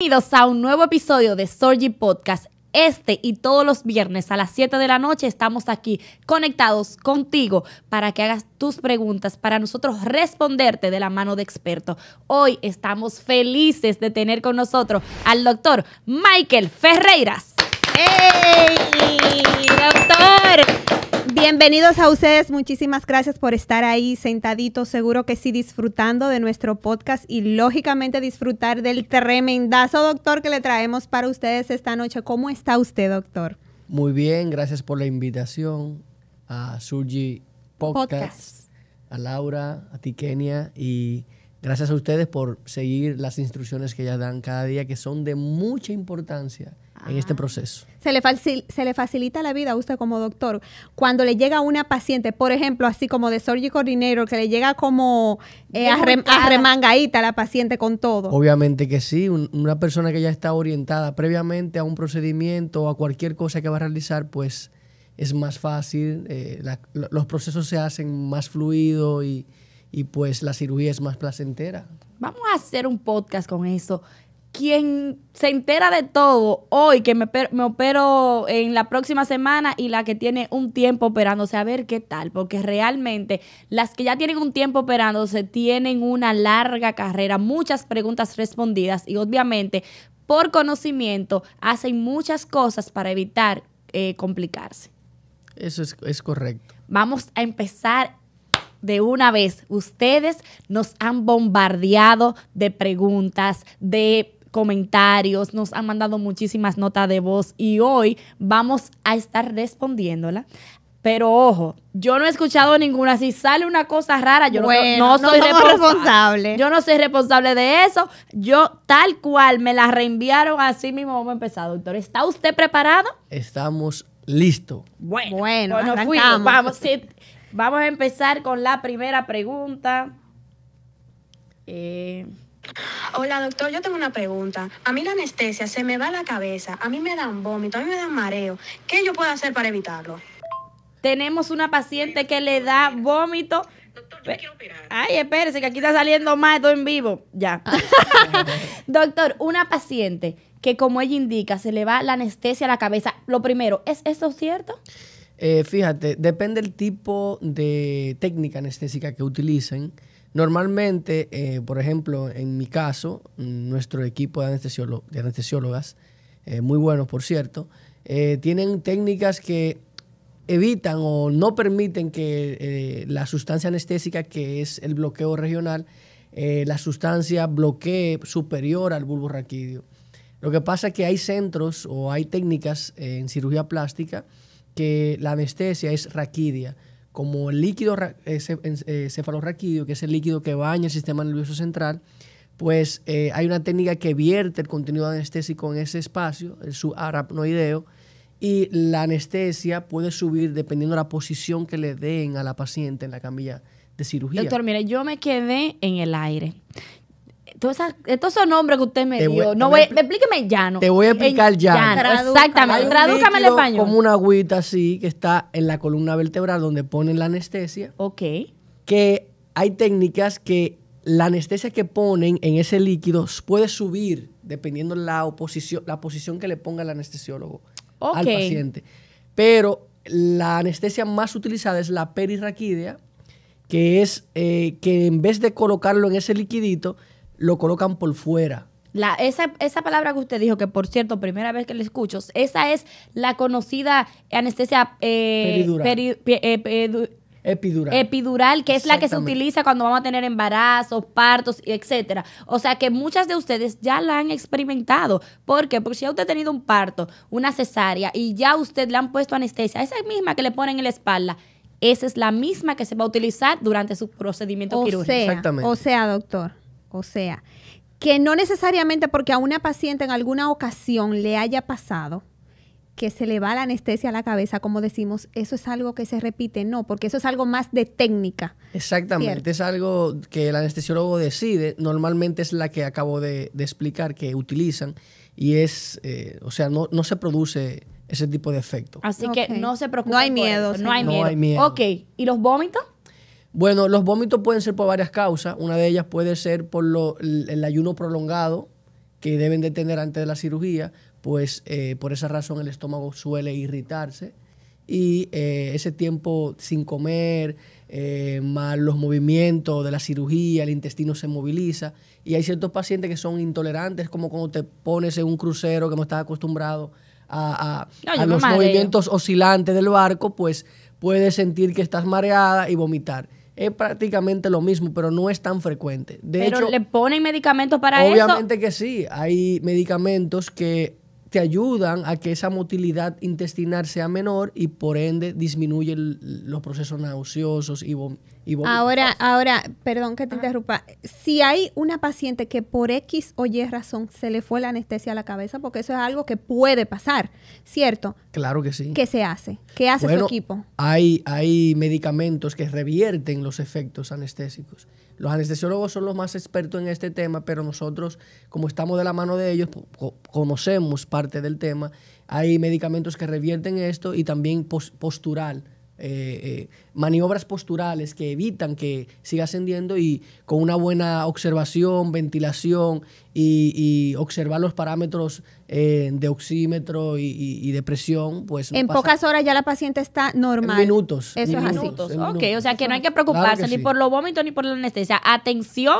Bienvenidos a un nuevo episodio de Sorgi Podcast. Este y todos los viernes a las 7 de la noche estamos aquí conectados contigo para que hagas tus preguntas, para nosotros responderte de la mano de experto. Hoy estamos felices de tener con nosotros al doctor Michael Ferreiras. ¡Hey! Doctor, bienvenidos a ustedes. Muchísimas gracias por estar ahí sentaditos, seguro que sí, disfrutando de nuestro podcast y lógicamente disfrutar del tremendazo doctor que le traemos para ustedes esta noche. ¿Cómo está usted, doctor? Muy bien, gracias por la invitación a Surgi podcast, a Laura, a Kenia y Gracias a ustedes por seguir las instrucciones que ya dan cada día, que son de mucha importancia en este ah. proceso. Se le, facilita la vida a usted como doctor cuando le llega una paciente, por ejemplo, así como de Sorge Coordinator, que le llega como eh, arrem, la paciente con todo. Obviamente que sí, una persona que ya está orientada previamente a un procedimiento o a cualquier cosa que va a realizar, pues es más fácil, eh, los procesos se hacen más fluidos y y pues la cirugía es más placentera. Vamos a hacer un podcast con eso. Quien se entera de todo hoy, que me, me opero en la próxima semana y la que tiene un tiempo operándose, a ver qué tal, porque realmente las que ya tienen un tiempo operándose tienen una larga carrera, muchas preguntas respondidas y obviamente por conocimiento hacen muchas cosas para evitar eh, complicarse. Eso es, es correcto. Vamos a empezar de una vez, ustedes nos han bombardeado de preguntas, de comentarios, nos han mandado muchísimas notas de voz y hoy vamos a estar respondiéndola. Pero ojo, yo no he escuchado ninguna. Si sale una cosa rara, yo no, soy responsable. Yo no soy responsable de eso. Yo tal cual me la reenviaron así mismo. Vamos a empezar, doctor. ¿Está usted preparado? Estamos listos. Bueno, vamos. Vamos a empezar con la primera pregunta. Eh, Hola doctor, yo tengo una pregunta. A mí la anestesia se me va a la cabeza, a mí me dan vómito, a mí me dan mareo. ¿Qué yo puedo hacer para evitarlo? Tenemos una paciente que le da vómito. Doctor, yo quiero operar. Ay, espérese, que aquí está saliendo más, todo en vivo. Ya. doctor, una paciente que, como ella indica, se le va la anestesia a la cabeza. Lo primero, ¿es esto cierto? Eh, fíjate, depende del tipo de técnica anestésica que utilicen. Normalmente, eh, por ejemplo, en mi caso, nuestro equipo de, anestesiólogas, eh, muy buenos por cierto, tienen técnicas que evitan o no permiten que la sustancia anestésica, que es el bloqueo regional, la sustancia bloquee superior al bulbo raquídeo. Lo que pasa es que hay centros o hay técnicas en cirugía plástica que la anestesia es raquidia, como el líquido eh, cefalorraquídeo, que es el líquido que baña el sistema nervioso central, pues eh, hay una técnica que vierte el contenido anestésico en ese espacio, el subarapnoideo, y la anestesia puede subir dependiendo de la posición que le den a la paciente en la camilla de cirugía. Doctor, mire, yo me quedé en el aire. Estos son nombres que usted me dio, no voy, explíqueme llano. Te voy a explicar ya. Exactamente, tradúcame el español. Como una agüita así que está en la columna vertebral donde ponen la anestesia. Ok. Que hay técnicas que la anestesia que ponen en ese líquido puede subir dependiendo la oposición, la posición que le ponga el anestesiólogo al paciente. Pero la anestesia más utilizada es la perirraquídea, que es eh, que en vez de colocarlo en ese liquidito, lo colocan por fuera. La, esa, esa palabra que usted dijo, que por cierto, primera vez que la escucho, esa es la conocida anestesia eh, eh, epidural. Epidural, que es la que se utiliza cuando vamos a tener embarazos, partos, etcétera. O sea que muchas de ustedes ya la han experimentado. ¿Por qué? Porque si ya usted ha tenido un parto, una cesárea, y ya usted le han puesto anestesia, esa misma que le ponen en la espalda, esa es la misma que se va a utilizar durante su procedimiento quirúrgico. Exactamente. O sea, doctor o sea, que no necesariamente porque a una paciente en alguna ocasión le haya pasado que se le va la anestesia a la cabeza, como decimos, eso es algo que se repite, no, porque eso es algo más de técnica. Exactamente, es algo que el anestesiólogo decide, normalmente es la que acabo de, explicar, que utilizan, y es, eh, o sea, no, se produce ese tipo de efecto. Así que no se preocupen. No hay miedo. No, hay, miedo. hay miedo. Ok, ¿y los vómitos? Bueno, los vómitos pueden ser por varias causas. Una de ellas puede ser por el, ayuno prolongado que deben de tener antes de la cirugía, pues eh, por esa razón el estómago suele irritarse. Y eh, ese tiempo sin comer, eh, más los movimientos de la cirugía, el intestino se moviliza. Y hay ciertos pacientes que son intolerantes, como cuando te pones en un crucero que no estás acostumbrado a los movimientos oscilantes del barco, pues puedes sentir que estás mareada y vomitar es prácticamente lo mismo, pero no es tan frecuente. De pero ¿le ponen medicamentos para eso? Obviamente que sí. Hay medicamentos que te ayudan a que esa motilidad intestinal sea menor y por ende disminuye los procesos nauseosos y, Ahora, ahora, perdón que te interrumpa. Si hay una paciente que por X o Y razón se le fue la anestesia a la cabeza, porque eso es algo que puede pasar, ¿cierto? Claro que sí. ¿Qué se hace? ¿Qué hace su equipo? Hay, hay medicamentos que revierten los efectos anestésicos. Los anestesiólogos son los más expertos en este tema, pero nosotros, como estamos de la mano de ellos, conocemos parte del tema. Hay medicamentos que revierten esto y también postural eh, eh, maniobras posturales que evitan que siga ascendiendo y con una buena observación, ventilación y, observar los parámetros eh, de oxímetro y, de presión, pues... En pocas horas ya la paciente está normal. minutos. Eso es así. Ok, o sea que no hay que preocuparse ni por los vómitos ni por la anestesia. Atención,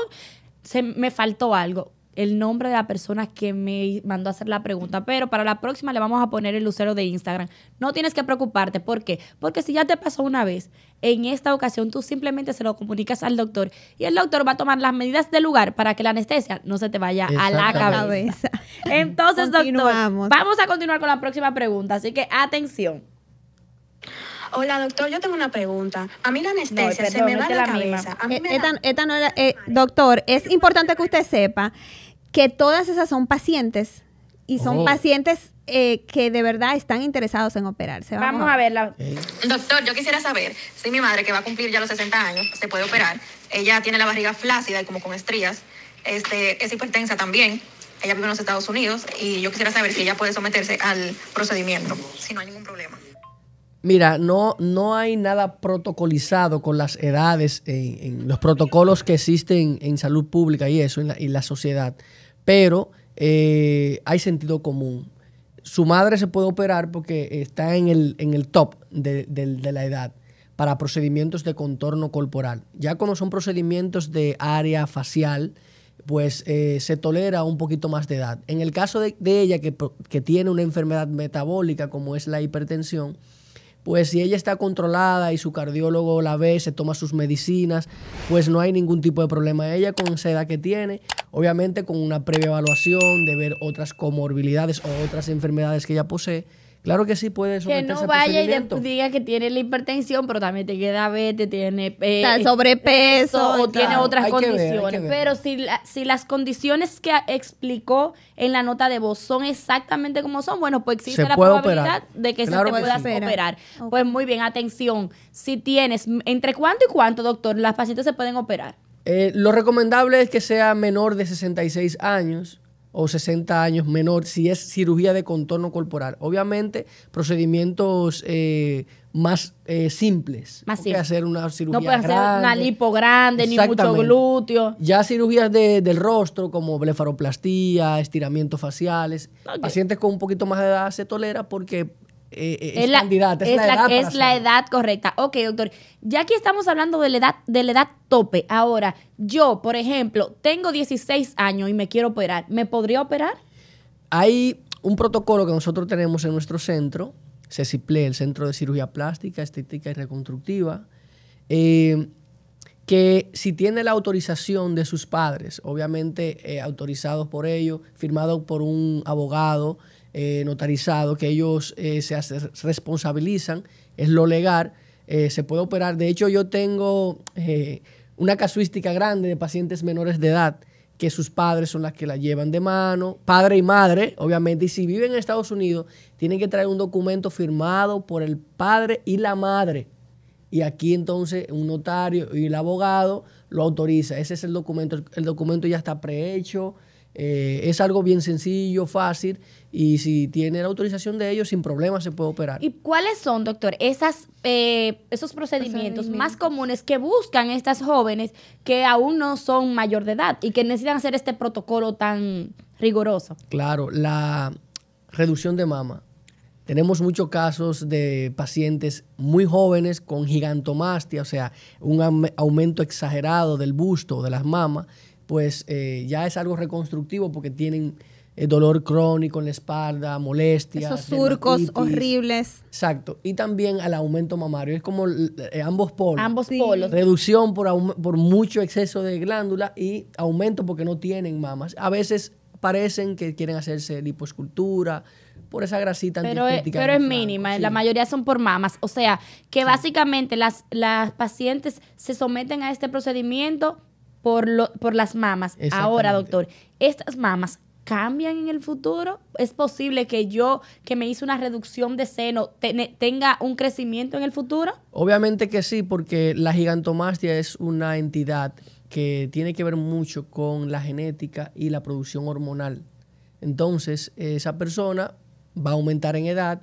se, me faltó algo el nombre de la persona que me mandó a hacer la pregunta, pero para la próxima le vamos a poner el lucero de Instagram. No tienes que preocuparte, ¿por qué? Porque si ya te pasó una vez, en esta ocasión tú simplemente se lo comunicas al doctor y el doctor va a tomar las medidas del lugar para que la anestesia no se te vaya a la cabeza. Entonces, doctor, vamos a continuar con la próxima pregunta, así que atención. Hola, doctor, yo tengo una pregunta. A mí la anestesia se me va a la, cabeza. doctor, es importante que usted sepa que todas esas son pacientes y son oh. pacientes eh, que de verdad están interesados en operarse. Vamos, a verla. Doctor, yo quisiera saber si mi madre, que va a cumplir ya los 60 años, se puede operar. Ella tiene la barriga flácida y como con estrías. Este, es hipertensa también. Ella vive en los Estados Unidos y yo quisiera saber si ella puede someterse al procedimiento, si no hay ningún problema. Mira, no, no hay nada protocolizado con las edades, en, los protocolos que existen en salud pública y eso, en en la sociedad pero eh, hay sentido común. Su madre se puede operar porque está en el, top de, la edad para procedimientos de contorno corporal. Ya como son procedimientos de área facial, pues eh, se tolera un poquito más de edad. En el caso de, ella que, tiene una enfermedad metabólica como es la hipertensión, pues si ella está controlada y su cardiólogo la ve, se toma sus medicinas, pues no hay ningún tipo de problema. Ella con seda que tiene, obviamente con una previa evaluación de ver otras comorbilidades o otras enfermedades que ella posee, Claro que sí puede Que no vaya y diga que tiene la hipertensión, pero también te queda diabetes, tiene eh, eh, sobrepeso. o tiene otras condiciones. pero si, las condiciones que explicó en la nota de voz son exactamente como son, bueno, pues existe la probabilidad de que sí se te pueda operar. Pues muy bien, atención. Si tienes, ¿entre cuánto y cuánto, doctor? Las pacientes se pueden operar. Eh, lo recomendable es que sea menor de 66 años o 60 años menor si es cirugía de contorno corporal. Obviamente, procedimientos eh, más eh, simples. Más hacer una cirugía No puede una lipo grande, ni mucho glúteo. Ya cirugías de, del rostro, como blefaroplastía, estiramientos faciales. Pacientes con un poquito más de edad se tolera porque eh, eh, es, la, es, la, edad. correcta. Ok, doctor, ya aquí estamos hablando de la edad, de la edad tope, ahora, yo, por ejemplo, tengo 16 años y me quiero operar, ¿me podría operar? Hay un protocolo que nosotros tenemos en nuestro centro, CECIPLE, el Centro de Cirugía Plástica, Estética y Reconstructiva, eh, que si tiene la autorización de sus padres, obviamente autorizados por ellos, firmado por un abogado, eh, notarizado, que ellos eh, se, responsabilizan, es lo legal, eh, se puede operar. De hecho, yo tengo una casuística grande de pacientes menores de edad que sus padres son las que la llevan de mano, padre y madre, obviamente, y si viven en Estados Unidos, tienen que traer un documento firmado por el padre y la madre. Y aquí entonces un notario y el abogado lo autoriza. Ese es el documento. El documento ya está prehecho, eh, es algo bien sencillo, fácil y si tiene la autorización de ellos, sin problema se puede operar. ¿Y cuáles son, doctor, eh, esos procedimientos, más comunes que buscan estas jóvenes que aún no son mayor de edad y que necesitan hacer este protocolo tan riguroso? Claro, la reducción de mama. Tenemos muchos casos de pacientes muy jóvenes con gigantomastia, o sea, un aumento exagerado del busto de las mamas pues eh, ya es algo reconstructivo porque tienen eh, dolor crónico en la espalda, molestias. Esos surcos horribles. Exacto. Y también al aumento mamario. Es como eh, ambos polos. Ambos polos. Reducción por, por mucho exceso de glándula y aumento porque no tienen mamas. A veces parecen que quieren hacerse liposcultura por esa grasita pero es, pero es mínima la mayoría son por mamas o sea que básicamente las, las pacientes se someten a este procedimiento por, por las mamas. Ahora, doctor, estas mamas cambian en el futuro? ¿Es posible que yo, que me hice una reducción de seno, tenga un crecimiento en el futuro? Obviamente que sí, porque la gigantomastia es una entidad que tiene que ver mucho con la genética y la producción hormonal. Entonces, esa persona va a aumentar en edad,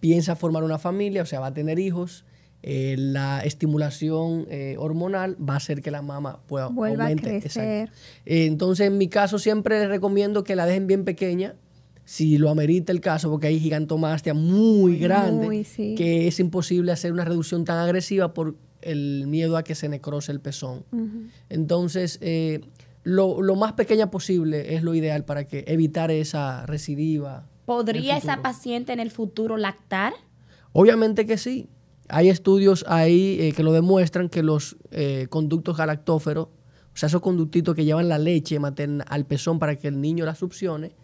piensa formar una familia, o sea, va a tener hijos, eh, la estimulación eh, hormonal va a hacer que la mama pueda aumente. Eh, entonces, en mi caso, siempre les recomiendo que la dejen bien pequeña, si lo amerita el caso, porque hay gigantomastia muy grande, que es imposible hacer una reducción tan agresiva por el miedo a que se necrose el pezón. Entonces, lo, lo, más pequeña posible es lo ideal para que evitar esa recidiva. ¿Podría esa paciente en el futuro lactar? Obviamente que sí. Hay estudios ahí eh, que lo demuestran que los eh, conductos galactóferos, o sea, esos conductitos que llevan la leche al pezón para que el niño la succione,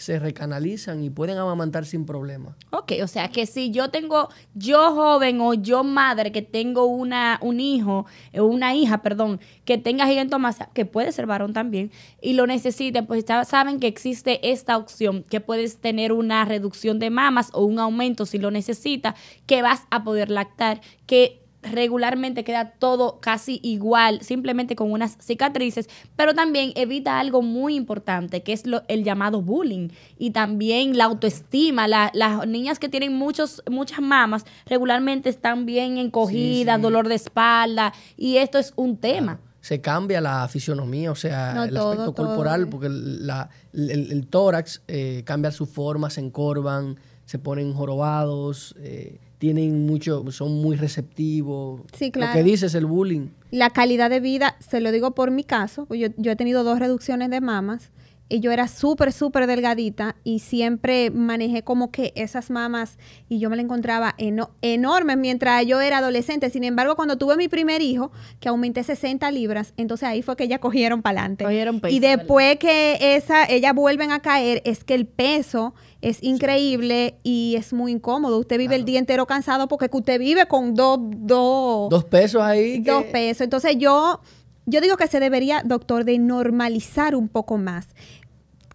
se recanalizan y pueden amamantar sin problema. Ok, o sea que si yo tengo, yo joven o yo madre que tengo una, un hijo, o eh, una hija, perdón, que tenga gigantomasia, que puede ser varón también, y lo necesiten, pues saben que existe esta opción, que puedes tener una reducción de mamas o un aumento si lo necesitas, que vas a poder lactar, que regularmente queda todo casi igual, simplemente con unas cicatrices, pero también evita algo muy importante, que es lo, el llamado bullying y también la autoestima. las niñas que tienen muchos, muchas mamas regularmente están bien encogidas, dolor de espalda, y esto es un tema. Se cambia la fisionomía, o sea, el aspecto corporal, porque el, tórax eh, cambia su forma, se encorvan, se ponen jorobados. Eh, tienen mucho, son muy receptivos. Lo que dices, el bullying. La calidad de vida, se lo digo por mi caso, pues yo, yo he tenido dos reducciones de mamas y yo era súper, súper delgadita y siempre manejé como que esas mamas y yo me la encontraba eno enormes mientras yo era adolescente. Sin embargo, cuando tuve mi primer hijo, que aumenté 60 libras, entonces ahí fue que ellas cogieron para adelante. Y después que esa, ellas vuelven a caer, es que el peso es increíble y es muy incómodo. Usted vive el día entero cansado porque usted vive con dos... dos pesos ahí. Dos pesos. Entonces yo, yo digo que se debería, doctor, de normalizar un poco más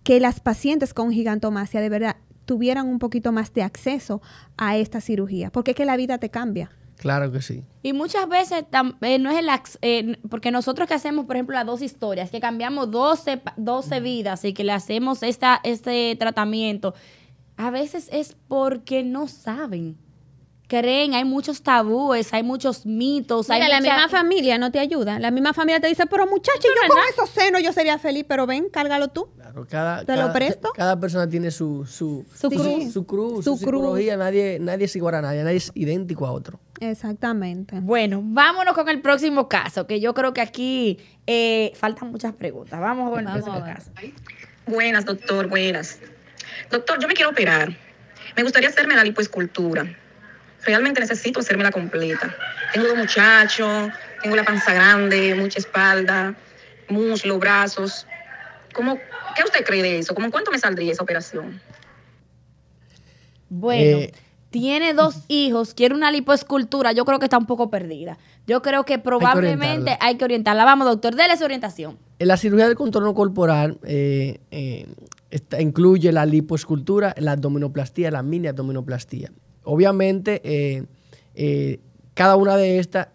que las pacientes con gigantomasia de verdad tuvieran un poquito más de acceso a esta cirugía, porque es que la vida te cambia. Claro que sí. Y muchas veces eh, no es el eh, porque nosotros que hacemos, por ejemplo, las dos historias, que cambiamos 12, 12 vidas y que le hacemos esta, este tratamiento, a veces es porque no saben. Creen, hay muchos tabúes, hay muchos mitos. hay la misma familia no te ayuda. La misma familia te dice, pero muchacho, yo con esos senos yo sería feliz, pero ven, cárgalo tú. cada, te lo presto. Cada persona tiene su, su, cruz, su, su cruz, su, Nadie, nadie es igual a nadie, nadie es idéntico a otro. Exactamente. Bueno, vámonos con el próximo caso, que yo creo que aquí eh, faltan muchas preguntas. Vamos con el próximo caso. Buenas, doctor, buenas. Doctor, yo me quiero operar. Me gustaría hacerme la lipoescultura. Realmente necesito hacerme la completa. Tengo dos muchachos, tengo la panza grande, mucha espalda, muslo, brazos. ¿Cómo, ¿Qué usted cree de eso? ¿Cuánto me saldría esa operación? Bueno, eh, tiene dos hijos, quiere una lipoescultura, yo creo que está un poco perdida. Yo creo que probablemente hay que orientarla. Vamos, doctor, déle su orientación. La cirugía del contorno corporal eh, eh, incluye la lipoescultura, la abdominoplastía, la mini abdominoplastía. Obviamente, eh, cada una de estas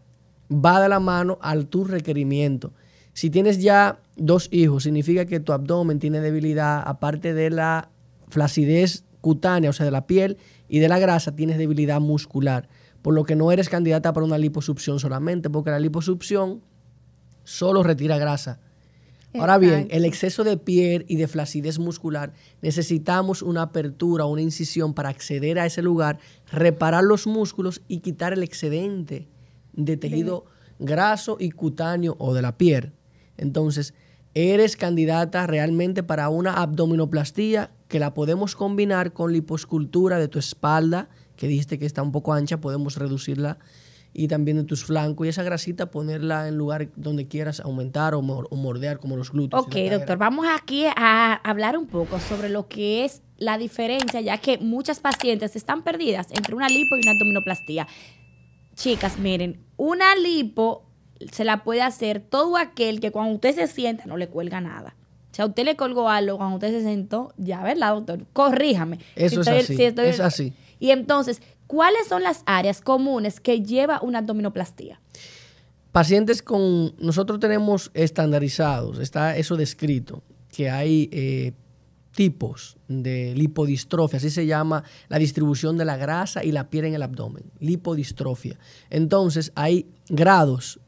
va de la mano al tu requerimiento. Si tienes ya dos hijos, significa que tu abdomen tiene debilidad, aparte de la flacidez cutánea, o sea, de la piel, y de la grasa tienes debilidad muscular, por lo que no eres candidata para una liposucción solamente, porque la liposucción solo retira grasa. Ahora bien, el exceso de piel y de flacidez muscular, necesitamos una apertura, una incisión para acceder a ese lugar, reparar los músculos y quitar el excedente de tejido graso y cutáneo o de la piel. Entonces, eres candidata realmente para una abdominoplastía que la podemos combinar con liposcultura de tu espalda, que dijiste que está un poco ancha, podemos reducirla, y también de tus flancos, y esa grasita ponerla en lugar donde quieras aumentar o, mordear como los glúteos. Ok, doctor, vamos aquí a hablar un poco sobre lo que es la diferencia, ya que muchas pacientes están perdidas entre una lipo y una abdominoplastía. Chicas, miren, una lipo se la puede hacer todo aquel que cuando usted se sienta no le cuelga nada. Si a usted le colgó algo cuando usted se sentó, ya, ¿verdad, doctor? Corríjame. Eso es así. es así. Y entonces, ¿cuáles son las áreas comunes que lleva una abdominoplastía? Pacientes con... Nosotros tenemos estandarizados, está eso descrito, que hay eh, tipos de lipodistrofia, así se llama la distribución de la grasa y la piel en el abdomen, lipodistrofia. Entonces, hay grados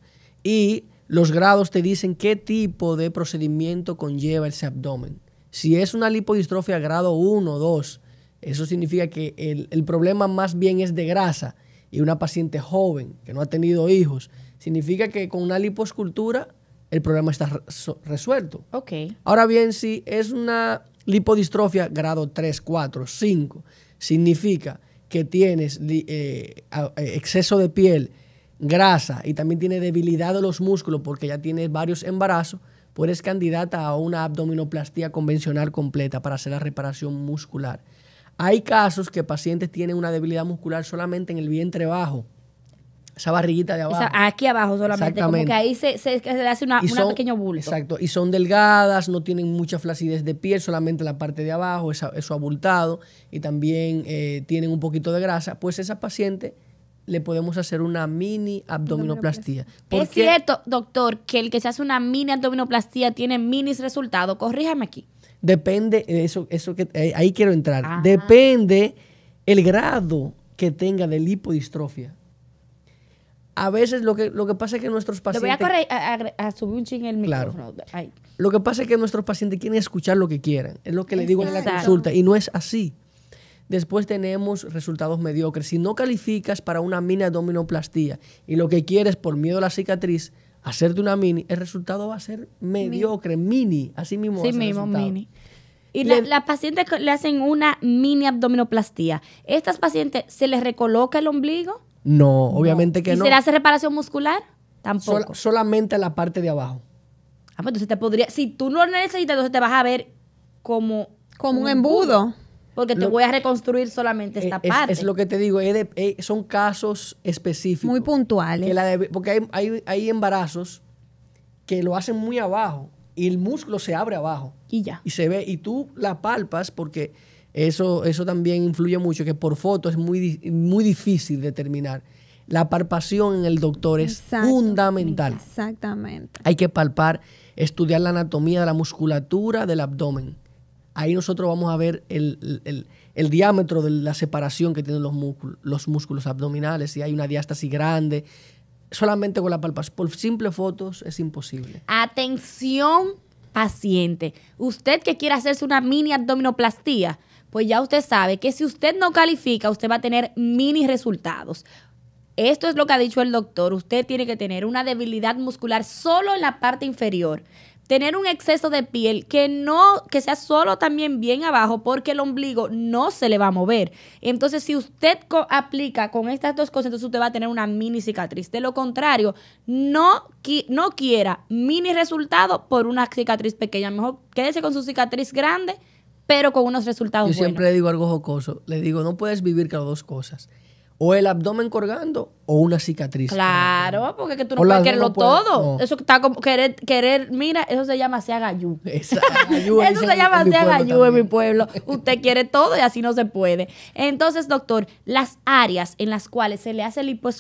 y los grados te dicen qué tipo de procedimiento conlleva ese abdomen. Si es una lipodistrofia grado 1 o 2, eso significa que el, problema más bien es de grasa y una paciente joven que no ha tenido hijos, significa que con una liposcultura el problema está resuelto. Okay. Ahora bien, si es una lipodistrofia grado 3, 4, 5, significa que tienes eh, eh, exceso de piel grasa y también tiene debilidad de los músculos porque ya tiene varios embarazos, pues es candidata a una abdominoplastía convencional completa para hacer la reparación muscular. Hay casos que pacientes tienen una debilidad muscular solamente en el vientre bajo. Esa barriguita de abajo. O sea, aquí abajo solamente. Como que ahí se, le hace una, pequeño Exacto. Y son delgadas, no tienen mucha flacidez de piel, solamente la parte de abajo, eso abultado. Y también eh, tienen un poquito de grasa. Pues esa paciente le podemos hacer una mini abdominoplastía. Es cierto, doctor, que el que se hace una mini abdominoplastía tiene minis resultados. Corríjame aquí. Depende, eso, eso que eh, ahí quiero entrar. Ah. Depende el grado que tenga de lipodistrofia. A veces lo que, lo que pasa es que nuestros pacientes. Le voy a, correr, a, subir un ching el micrófono. Lo que pasa es que nuestros pacientes quieren escuchar lo que quieran. Es lo que le digo en la consulta. Y no es así. Después tenemos resultados mediocres. Si no calificas para una mini abdominoplastía y lo que quieres por miedo a la cicatriz, hacerte una mini, el resultado va a ser mediocre, mini, así mismo. Sí, mismo, mini. Y las la pacientes le hacen una mini abdominoplastía. ¿Estas pacientes se les recoloca el ombligo? No, obviamente que no. ¿Y se le hace reparación muscular? Tampoco. solamente la parte de abajo. Ah, pues entonces te podría. Si tú no necesitas, entonces te vas a ver como. Como un embudo. Porque te voy a reconstruir solamente esta parte. Es lo que te digo, eh, son casos específicos. Muy puntuales. porque hay, embarazos que lo hacen muy abajo y el músculo se abre abajo. Y ya. Y se ve, y tú la palpas porque eso, eso también influye mucho, que por foto es muy, muy difícil determinar. La palpación en el doctor es fundamental. Exactamente. Hay que palpar, estudiar la anatomía de la musculatura del abdomen ahí nosotros vamos a ver el, diámetro de la separación que tienen los músculos, abdominales, si hay una diástasis grande. Solamente con la palpa, por simples fotos es imposible. Atención paciente, usted que quiere hacerse una mini abdominoplastía, pues ya usted sabe que si usted no califica, usted va a tener mini resultados. Esto es lo que ha dicho el doctor, usted tiene que tener una debilidad muscular solo en la parte inferior tener un exceso de piel que no, que sea solo también bien abajo, porque el ombligo no se le va a mover. Entonces, si usted aplica con estas dos cosas, entonces usted va a tener una mini cicatriz. De lo contrario, no, no quiera mini resultado por una cicatriz pequeña. Mejor quédese con su cicatriz grande, pero con unos resultados Yo siempre le digo algo jocoso. Le digo, no puedes vivir con las dos cosas o el abdomen colgando o una cicatriz. Claro, porque que tú no puedes quererlo todo. Eso está como querer, querer, mira, eso se llama sea gallú. eso se llama sea gallú en mi pueblo. Usted quiere todo y así no se puede. Entonces, doctor, las áreas en las cuales se le hace lipo,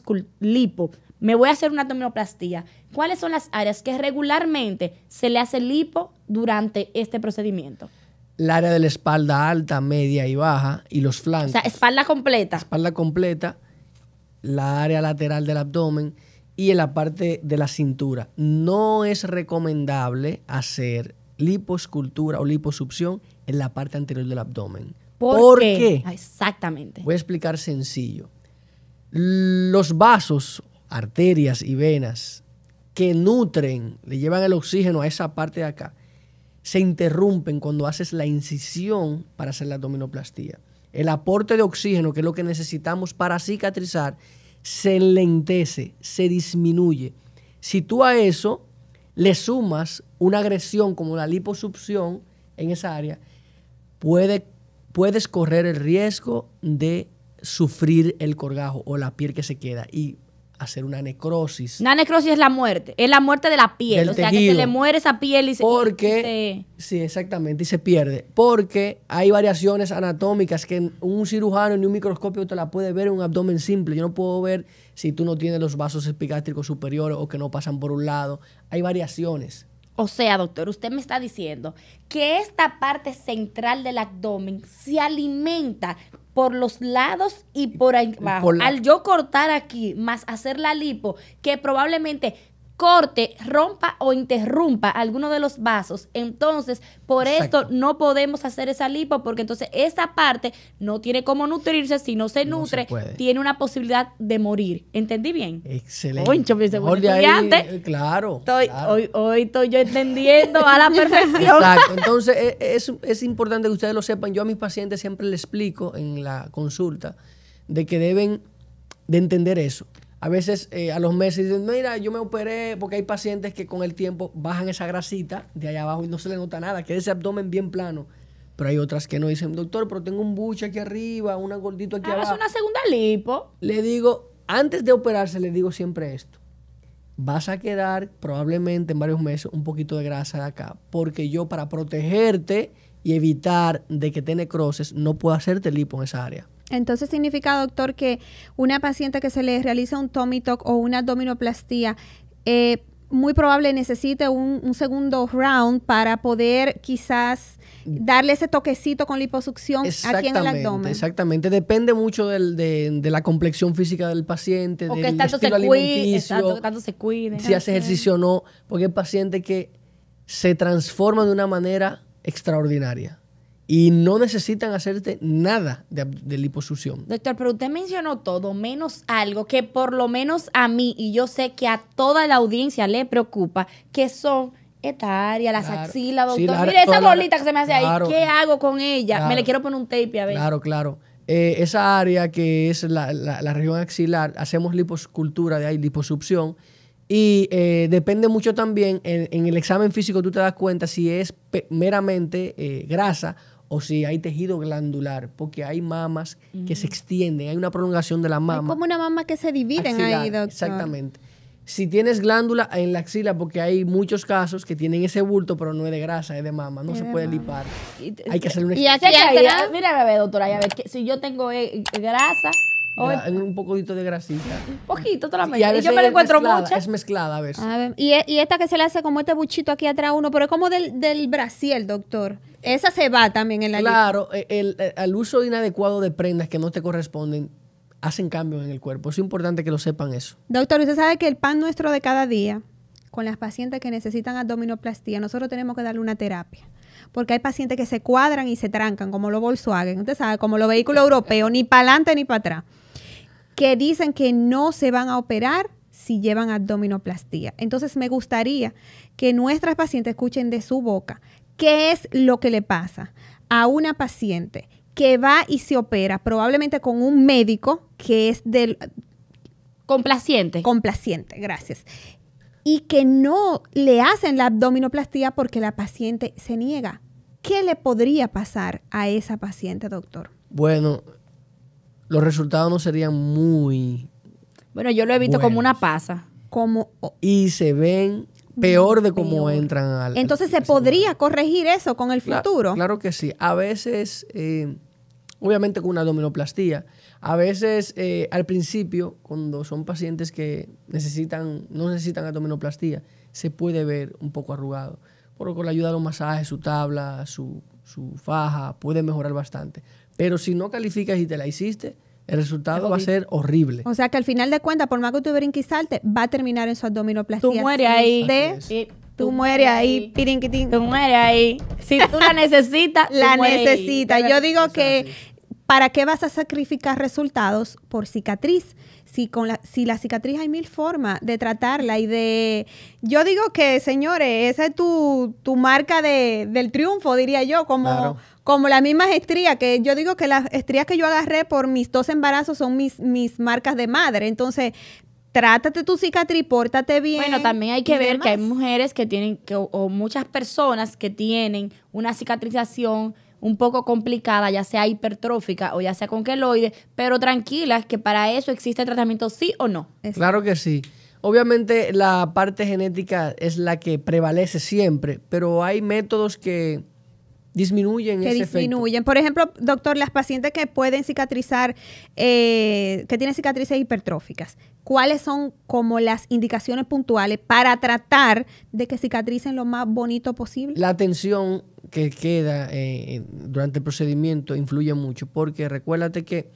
lipo me voy a hacer una abdominoplastia. ¿Cuáles son las áreas que regularmente se le hace lipo durante este procedimiento? el área de la espalda alta, media y baja y los flancos. O sea, espalda completa. Espalda completa, la área lateral del abdomen y en la parte de la cintura. No es recomendable hacer liposcultura o liposupción en la parte anterior del abdomen. ¿Por, qué? Ah, exactamente. Voy a explicar sencillo. Los vasos, arterias y venas que nutren, le llevan el oxígeno a esa parte de acá, se interrumpen cuando haces la incisión para hacer la abdominoplastía. El aporte de oxígeno, que es lo que necesitamos para cicatrizar, se lentece, se disminuye. Si tú a eso le sumas una agresión como la liposucción en esa área, puedes correr el riesgo de sufrir el corgajo o la piel que se queda. Y hacer una necrosis. Una necrosis es la muerte, es la muerte de la piel, o sea que se le muere esa piel y se... Porque, sí, exactamente, y se pierde. Porque hay variaciones anatómicas que un cirujano ni un microscopio te la puede ver en un abdomen simple. Yo no puedo ver si tú no tienes los vasos epigástricos superiores o que no pasan por un lado. Hay variaciones. O sea, doctor, usted me está diciendo que esta parte central del abdomen se alimenta por los lados y por ahí abajo. Al yo cortar aquí, más hacer la lipo, que probablemente corte, rompa o interrumpa alguno de los vasos. Entonces, por esto no podemos hacer esa lipo porque entonces esa parte no tiene cómo nutrirse, si no se nutre, tiene una posibilidad de morir. ¿Entendí bien? Excelente. Eh, claro. Hoy, estoy yo entendiendo a la perfección. Exacto. Entonces, e, es, es importante que ustedes lo sepan. Yo a mis pacientes siempre les explico en la consulta de que deben de entender eso a veces eh, a los meses dicen, mira, yo me operé porque hay pacientes que con el tiempo bajan esa grasita de allá abajo y no se le nota nada, queda ese abdomen bien plano. Pero hay otras que no dicen, doctor, pero tengo un buche aquí arriba, una gordito aquí ah, abajo. una segunda lipo. Le digo, antes de operarse, le digo siempre esto. Vas a quedar probablemente en varios meses un poquito de grasa de acá, porque yo para protegerte y evitar de que te necroses, no puedo hacerte lipo en esa área. Entonces significa, doctor, que una paciente que se le realiza un tummy tuck o una abdominoplastía eh, muy probable necesite un, segundo round para poder quizás darle ese toquecito con liposucción aquí en el abdomen. Exactamente, depende mucho de, la complexión física del paciente, de del estilo se Si hace ejercicio o no, porque el paciente que se transforma de una manera extraordinaria y no necesitan hacerte nada de, liposucción. Doctor, pero usted mencionó todo, menos algo que por lo menos a mí y yo sé que a toda la audiencia le preocupa, que son esta área, las axilas, doctor. Mire esa bolita que se me hace ahí, ¿qué hago con ella? me le quiero poner un tape a ver. Claro, claro. Eh, esa área que es la, región axilar, hacemos liposcultura de ahí, liposucción. Y eh, depende mucho también, en, el examen físico tú te das cuenta si es meramente eh, grasa o si hay tejido glandular, porque hay mamas que se extienden, hay una prolongación de la mama. Es como una mama que se divide en ahí, doctor. Exactamente. Si tienes glándula en la axila, porque hay muchos casos que tienen ese bulto, pero no es de grasa, es de mama, no se puede lipar. hay que hacer una Y Mira, a ver, doctora, ya ver, que si yo tengo eh, grasa, un poquito de grasita. poquito, toda yo me encuentro Es mezclada a veces. E, y, esta que se le hace como este buchito aquí atrás uno, pero es como del, Brasil, doctor. Esa se va también en la Claro, e, el, e, uso inadecuado de prendas que no te corresponden hacen cambios en el cuerpo. Es importante que lo sepan eso. Doctor, usted sabe que el pan nuestro de cada día, con las pacientes que necesitan abdominoplastía, nosotros tenemos que darle una terapia porque hay pacientes que se cuadran y se trancan, como los Volkswagen, usted sabe, como los vehículos europeos, ni para adelante ni para atrás que dicen que no se van a operar si llevan abdominoplastía. Entonces me gustaría que nuestras pacientes escuchen de su boca qué es lo que le pasa a una paciente que va y se opera probablemente con un médico que es del... Complaciente. Complaciente, gracias y que no le hacen la abdominoplastía porque la paciente se niega. ¿Qué le podría pasar a esa paciente, doctor? Bueno, los resultados no serían muy. Bueno, yo lo he visto como una pasa. Como... Y se ven peor de cómo entran al. Entonces se podría corregir eso con el futuro. Claro, que sí. A veces, eh, obviamente con una dominoplastía. A veces, eh, al principio, cuando son pacientes que necesitan, no necesitan abdominoplastía, se puede ver un poco arrugado. Pero con la ayuda de los masajes, su tabla, su faja, puede mejorar bastante. Pero si no calificas y te la hiciste, el resultado va a ser horrible. O sea que al final de cuentas, por más que tú saltes, va a terminar en su abdominoplastia. Tú mueres ahí. De, tú, mueres ahí, Tú mueres ahí. Si tú la necesitas, la necesitas. Yo digo que, ¿para qué vas a sacrificar resultados por cicatriz? Si, con la, si la cicatriz hay mil formas de tratarla y de... Yo digo que, señores, esa es tu, marca del triunfo, diría yo, como como las mismas estrías, que yo digo que las estrías que yo agarré por mis dos embarazos son mis, mis marcas de madre. Entonces, trátate tu cicatriz, pórtate bien. Bueno, también hay que ver que hay mujeres que tienen, que, o muchas personas que tienen una cicatrización un poco complicada, ya sea hipertrófica o ya sea con queloide, pero tranquilas que para eso existe tratamiento sí o no. Claro que sí. Obviamente la parte genética es la que prevalece siempre, pero hay métodos que disminuyen que disminuyen. Por ejemplo, doctor, las pacientes que pueden cicatrizar, eh, que tienen cicatrices hipertróficas, ¿cuáles son como las indicaciones puntuales para tratar de que cicatricen lo más bonito posible? La tensión que queda eh, durante el procedimiento influye mucho, porque recuérdate que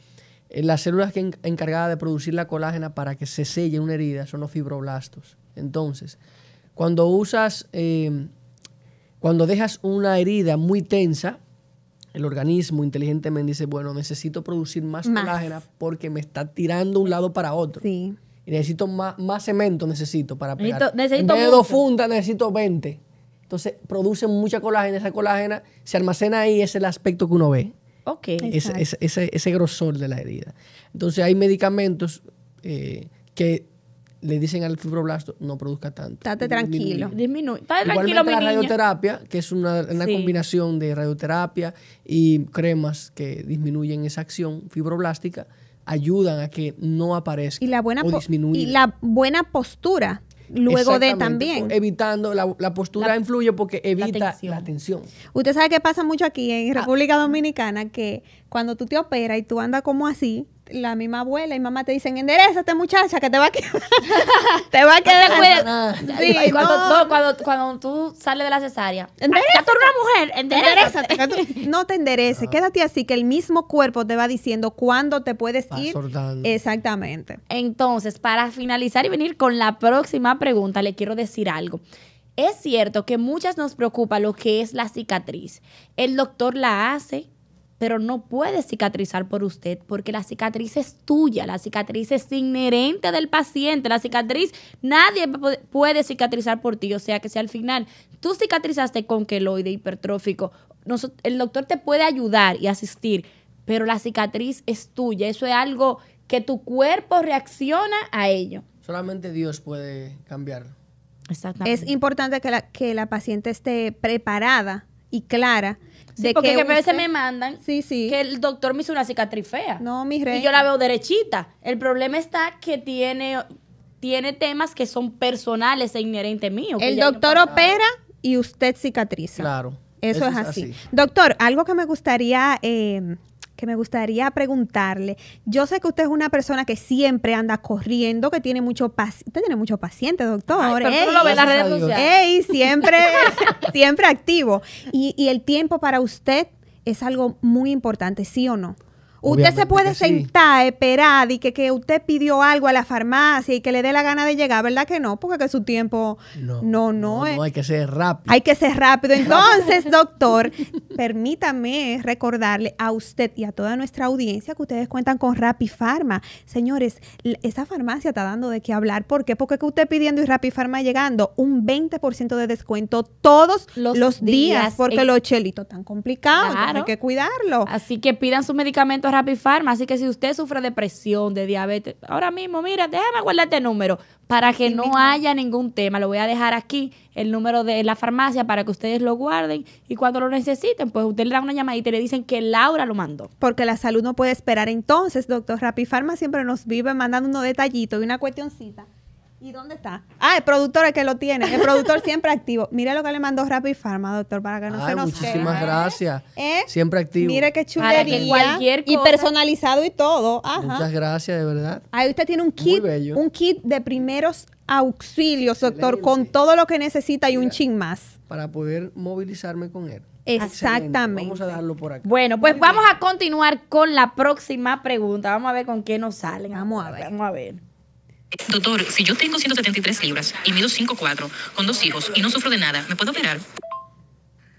eh, las células que encargadas de producir la colágena para que se selle una herida son los fibroblastos. Entonces, cuando usas cuando dejas una herida muy tensa, el organismo inteligentemente dice, bueno, necesito producir más, colágena porque me está tirando un lado para otro. Y necesito más, cemento, necesito para pegar. Necesito, dos fundas, necesito 20. Entonces, producen mucha colágena. Esa colágena se almacena ahí, ese es el aspecto que uno ve. Ok. Ese, ese, grosor de la herida. Entonces, hay medicamentos eh, que le dicen al fibroblasto, no produzca tanto. Estate tranquilo. Disminuye. Estate tranquilo, mi la radioterapia, que es una, combinación de radioterapia y cremas que disminuyen esa acción fibroblástica, ayudan a que no aparezca y la buena o disminuya. Y la buena postura luego de también. Evitando, la, postura influye porque evita la tensión. la tensión. Usted sabe que pasa mucho aquí en ah. República Dominicana, que cuando tú te operas y tú andas como así, la misma abuela y mamá te dicen, enderezate, muchacha que te va a quedar. te va a quedar. sí, cuando, tú sales de la cesárea, ah, ¡Enderezate! tú una mujer, enderezate. No te endereces, ah. quédate así que el mismo cuerpo te va diciendo cuándo te puedes ir. Exactamente. Entonces, para finalizar y venir con la próxima pregunta, le quiero decir algo. Es cierto que muchas nos preocupa lo que es la cicatriz. El doctor la hace, pero no puede cicatrizar por usted porque la cicatriz es tuya, la cicatriz es inherente del paciente, la cicatriz nadie puede cicatrizar por ti, o sea que si al final tú cicatrizaste con queloide hipertrófico, el doctor te puede ayudar y asistir, pero la cicatriz es tuya, eso es algo que tu cuerpo reacciona a ello. Solamente Dios puede cambiarlo. Exactamente. Es importante que la, que la paciente esté preparada y clara porque a veces me mandan que el doctor me hizo una cicatriz fea. No, mi rey. Y yo la veo derechita. El problema está que tiene, tiene temas que son personales e inherentes míos. El doctor opera y usted cicatriza. Claro. Eso, es, así. Doctor, algo que me gustaría eh, que me gustaría preguntarle. Yo sé que usted es una persona que siempre anda corriendo, que tiene mucho paciente. Usted tiene mucho paciente, doctor. Ay, las redes sociales. siempre, siempre activo. y el tiempo para usted es algo muy importante, ¿sí o no? Usted se puede sentar, esperar y que, que, usted pidió algo a la farmacia y que le dé la gana de llegar, ¿verdad que no? Porque que su tiempo no, no, no, hay que ser rápido. Hay que ser rápido. Entonces, doctor, permítame recordarle a usted y a toda nuestra audiencia que ustedes cuentan con Rapifarma. Señores, esa farmacia está dando de qué hablar. ¿Por qué? Porque usted pidiendo y Rapifarma llegando un 20% de descuento todos los, días, porque eh, los chelitos tan complicados, claro. hay que cuidarlo. Así que pidan sus medicamentos Rapid Así que si usted sufre depresión, de diabetes, ahora mismo, mira, déjame guardar este número para que no haya ningún tema. Lo voy a dejar aquí, el número de la farmacia, para que ustedes lo guarden y cuando lo necesiten, pues usted le da una llamadita y le dicen que Laura lo mandó. Porque la salud no puede esperar. Entonces, doctor Rapid siempre nos vive mandando unos detallitos y una cuestioncita ¿Y dónde está? Ah, el productor es que lo tiene. El productor siempre activo. Mira lo que le mandó Rapid Pharma, doctor, para que no se nos Muchísimas gracias. ¿Eh? Siempre activo. Mire qué chulería. Cualquier Y personalizado y todo. Muchas gracias, de verdad. Ahí usted tiene un kit, un kit de primeros auxilios, doctor, con todo lo que necesita y un chin más. Para poder movilizarme con él. Exactamente. Vamos a darlo por aquí. Bueno, pues vamos a continuar con la próxima pregunta. Vamos a ver con qué nos salen. Vamos a ver. Vamos a ver. Doctor, si yo tengo 173 libras y mido 5'4 con dos hijos y no sufro de nada, ¿me puedo operar?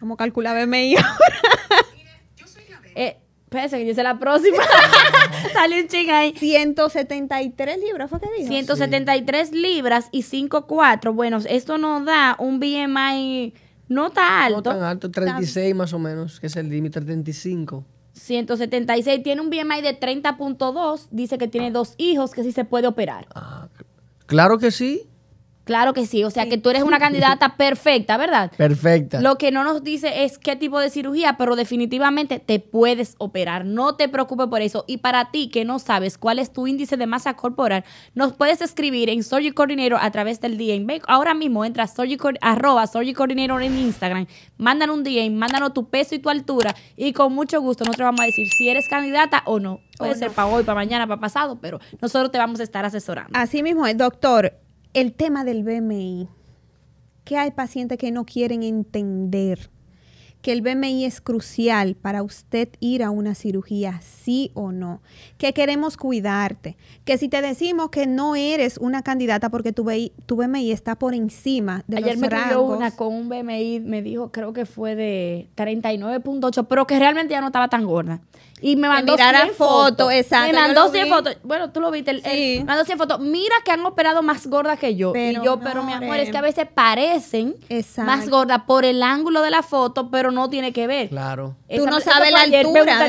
Vamos a calcular BMI eh, Espérense que yo sé la próxima. Sale un ching ahí. 173 libras, ¿fue que dijo? 173 libras y 5'4. Bueno, esto nos da un BMI no tan alto. No tan alto, 36 más o menos, que es el límite 35. 176. Tiene un BMI de 30.2. Dice que tiene dos hijos, que sí se puede operar. Ah, claro que sí. Claro que sí, o sea que tú eres una candidata perfecta, ¿verdad? Perfecta. Lo que no nos dice es qué tipo de cirugía, pero definitivamente te puedes operar, no te preocupes por eso. Y para ti que no sabes cuál es tu índice de masa corporal, nos puedes escribir en Sorgi Coordinator a través del DM. Ahora mismo entra a en Instagram, mandan un DM, mándanos tu peso y tu altura y con mucho gusto nosotros vamos a decir si eres candidata o no. Puede ser para hoy, para mañana, para pasado, pero nosotros te vamos a estar asesorando. Así mismo, el doctor, el tema del BMI, que hay pacientes que no quieren entender que el BMI es crucial para usted ir a una cirugía, sí o no, que queremos cuidarte, que si te decimos que no eres una candidata porque tu, BMI, está por encima de Ayer me rangos. una con un BMI, me dijo, creo que fue de 39.8, pero que realmente ya no estaba tan gorda. Y me mandó 100 fotos, foto, Me mandó fotos. Bueno, tú lo viste. mandó 100 fotos. Mira que han operado más gordas que yo. Pero pero mi amor, es que a veces parecen más gordas por el ángulo de la foto, pero no tiene que ver. Claro. tú no sabes la altura.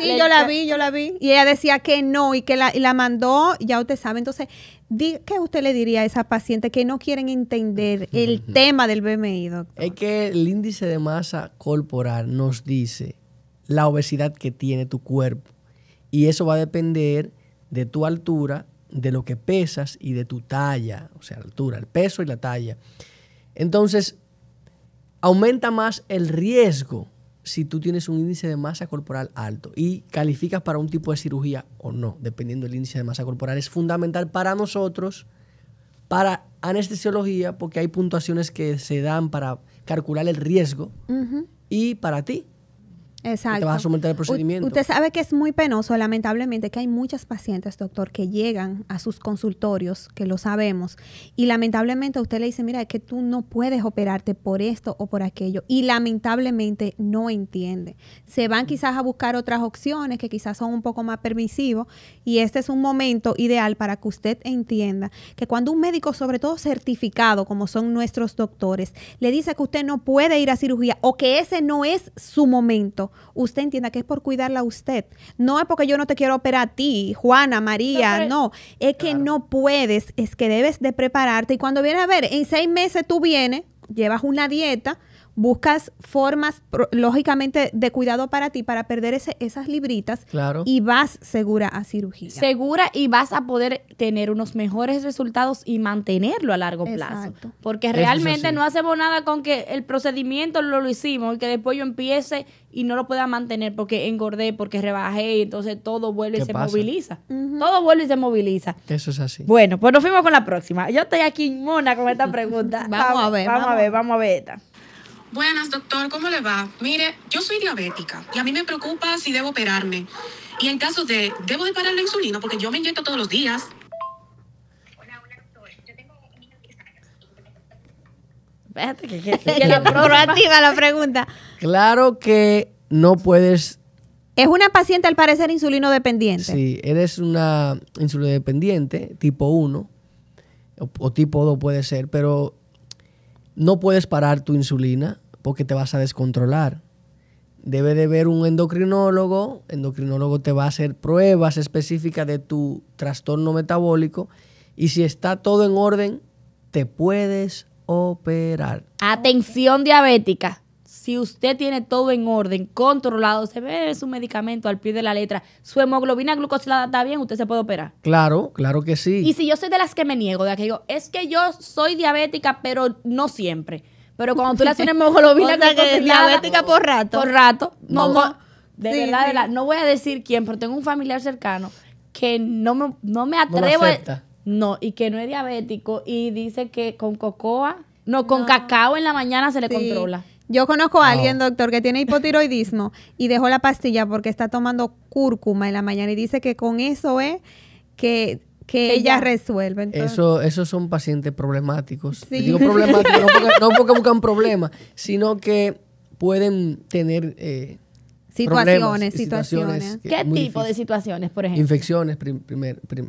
sí, yo la vi, yo la vi. Y ella decía que no y que la, mandó, ya usted sabe. Entonces, ¿qué usted le diría a esa paciente que no quieren entender el tema del BMI, doctor? Es que el índice de masa corporal nos dice la obesidad que tiene tu cuerpo. Y eso va a depender de tu altura, de lo que pesas y de tu talla, o sea, la altura, el peso y la talla. Entonces, aumenta más el riesgo si tú tienes un índice de masa corporal alto y calificas para un tipo de cirugía o no, dependiendo del índice de masa corporal. Es fundamental para nosotros, para anestesiología, porque hay puntuaciones que se dan para calcular el riesgo y para ti, Exacto. procedimiento. usted sabe que es muy penoso, lamentablemente, que hay muchas pacientes, doctor, que llegan a sus consultorios, que lo sabemos, y lamentablemente usted le dice, mira, es que tú no puedes operarte por esto o por aquello, y lamentablemente no entiende. Se van mm. quizás a buscar otras opciones que quizás son un poco más permisivos, y este es un momento ideal para que usted entienda que cuando un médico, sobre todo certificado, como son nuestros doctores, le dice que usted no puede ir a cirugía o que ese no es su momento, usted entienda que es por cuidarla a usted. No es porque yo no te quiero operar a ti, Juana, María, no. Es que no puedes, es que debes de prepararte. Y cuando vienes a ver, en seis meses tú vienes, llevas una dieta, buscas formas, lógicamente, de cuidado para ti, para perder ese, esas libritas. Y vas segura a cirugía. Segura y vas a poder tener unos mejores resultados y mantenerlo a largo plazo. Porque realmente no hacemos nada con que el procedimiento lo, hicimos y que después yo empiece y no lo pueda mantener porque engordé, porque rebajé, y entonces todo vuelve y se moviliza. Todo vuelve y se moviliza. Eso es así. Bueno, pues nos fuimos con la próxima. Yo estoy aquí en Mona con esta pregunta. vamos, a ver. Vamos, vamos a ver, vamos a ver esta. Buenas, doctor, ¿cómo le va? Mire, yo soy diabética y a mí me preocupa si debo operarme. Y en caso de, ¿debo de parar la insulina? Porque yo me inyecto todos los días. Espérate, que, que, la proactiva la pregunta. Claro que no puedes. Es una paciente al parecer insulino dependiente. Sí, eres una insulino dependiente tipo 1 o, o tipo 2 puede ser, pero no puedes parar tu insulina porque te vas a descontrolar. Debe de ver un endocrinólogo, endocrinólogo te va a hacer pruebas específicas de tu trastorno metabólico y si está todo en orden, te puedes operar. Atención diabética. Si usted tiene todo en orden, controlado, se ve su medicamento al pie de la letra, su hemoglobina glucosilada está bien, usted se puede operar. Claro, claro que sí. Y si yo soy de las que me niego, de aquello... es que yo soy diabética, pero no siempre pero cuando tú le tienes una lo o sea, que diabética por rato. Por rato. No, no, de, verdad, de verdad, no voy a decir quién, pero tengo un familiar cercano que no me, no me atrevo. No, a, no, y que no es diabético y dice que con cocoa, no, con cacao en la mañana se le controla. Yo conozco a alguien, doctor, que tiene hipotiroidismo y dejó la pastilla porque está tomando cúrcuma en la mañana y dice que con eso es que que ella, resuelven Eso, esos son pacientes problemáticos. Digo problemáticos, no, porque, buscan problemas, sino que pueden tener... Eh, situaciones, situaciones. ¿Qué tipo de situaciones, por ejemplo? Infecciones,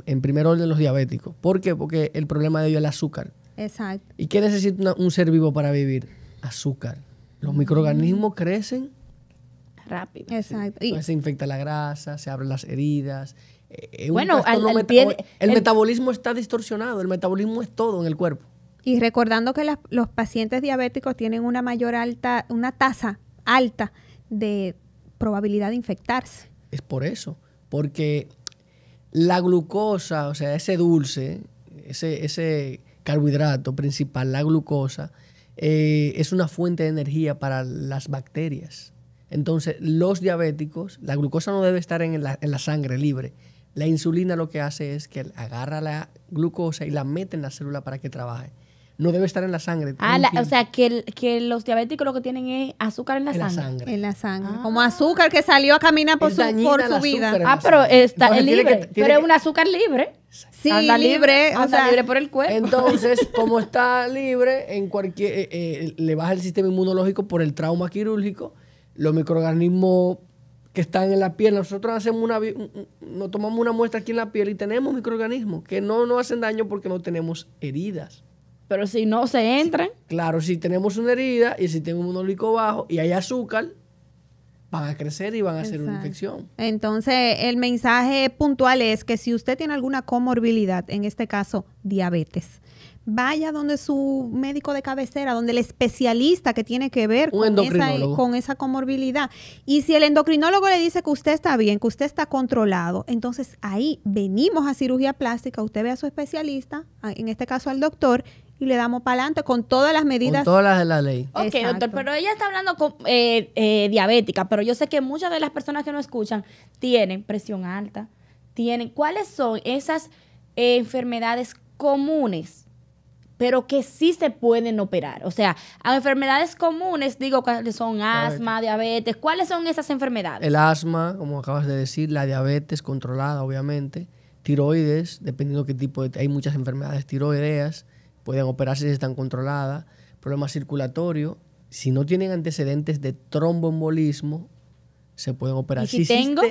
en primer orden los diabéticos. ¿Por qué? Porque el problema de ellos es el azúcar. Exacto. ¿Y qué necesita un ser vivo para vivir? Azúcar. Los mm. microorganismos crecen rápido. Exacto. se infecta la grasa, se abren las heridas, eh, bueno, el, metabolismo está distorsionado, el metabolismo es todo en el cuerpo. Y recordando que los pacientes diabéticos tienen una mayor alta, una tasa alta de probabilidad de infectarse. Es por eso, porque la glucosa, o sea, ese dulce, ese, carbohidrato principal, la glucosa, eh, es una fuente de energía para las bacterias. Entonces, los diabéticos, la glucosa no debe estar en la sangre libre, la insulina lo que hace es que agarra la glucosa y la mete en la célula para que trabaje. No debe estar en la sangre. Ah, o sea, que, los diabéticos lo que tienen es azúcar en la, sangre. En la sangre. Ah. Como azúcar que salió a caminar por su, vida. Ah, pero está es libre. pero es un azúcar libre. Sí, libre. libre por el cuerpo. Entonces, como está libre, en cualquier eh, eh, le baja el sistema inmunológico por el trauma quirúrgico. Los microorganismos que están en la piel. Nosotros hacemos una, nos tomamos una muestra aquí en la piel y tenemos microorganismos que no nos hacen daño porque no tenemos heridas. Pero si no se entran. Claro, si tenemos una herida y si tenemos un olico bajo y hay azúcar, van a crecer y van a hacer una infección. Entonces, el mensaje puntual es que si usted tiene alguna comorbilidad, en este caso diabetes, vaya donde su médico de cabecera, donde el especialista que tiene que ver con esa, eh, con esa, comorbilidad. Y si el endocrinólogo le dice que usted está bien, que usted está controlado, entonces ahí venimos a cirugía plástica, usted ve a su especialista, en este caso al doctor, y le damos para adelante con todas las medidas. Con todas las de la ley. Ok, doctor, pero ella está hablando con, eh, eh, diabética, pero yo sé que muchas de las personas que nos escuchan tienen presión alta, tienen... ¿Cuáles son esas enfermedades comunes pero que sí se pueden operar. O sea, a enfermedades comunes, digo, ¿cuáles son asma, diabetes? ¿Cuáles son esas enfermedades? El asma, como acabas de decir, la diabetes controlada, obviamente, tiroides, dependiendo qué tipo de... Hay muchas enfermedades tiroideas, pueden operarse si están controladas, Problemas circulatorio, si no tienen antecedentes de tromboembolismo, se pueden operar. ¿Y si, tengo?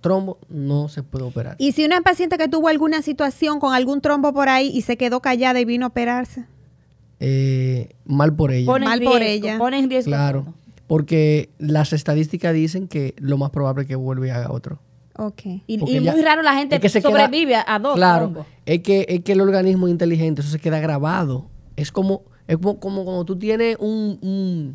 trombo no se puede operar. ¿Y si una paciente que tuvo alguna situación con algún trombo por ahí y se quedó callada y vino a operarse? Eh, mal por ella. mal por ella. Pone riesgo. Claro, porque las estadísticas dicen que lo más probable es que vuelva a otro. Ok. Y, muy raro la gente que sobrevive a dos trombos. Es que, es que el organismo es inteligente, eso se queda grabado. Es como, es como, como cuando tú tienes un, un,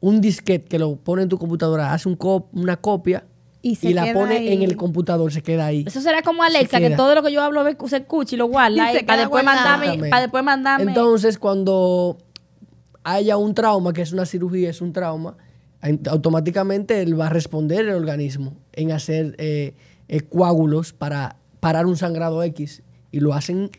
un disquete que lo pone en tu computadora, hace un una copia y, la pone en el computador, se queda ahí. Eso será como Alexa, que todo lo que yo hablo se escucha y lo guarda para, después mandarme, Entonces, cuando haya un trauma, que es una cirugía, es un trauma, automáticamente él va a responder el organismo en hacer eh, eh, coágulos para parar un sangrado X. Y lo hacen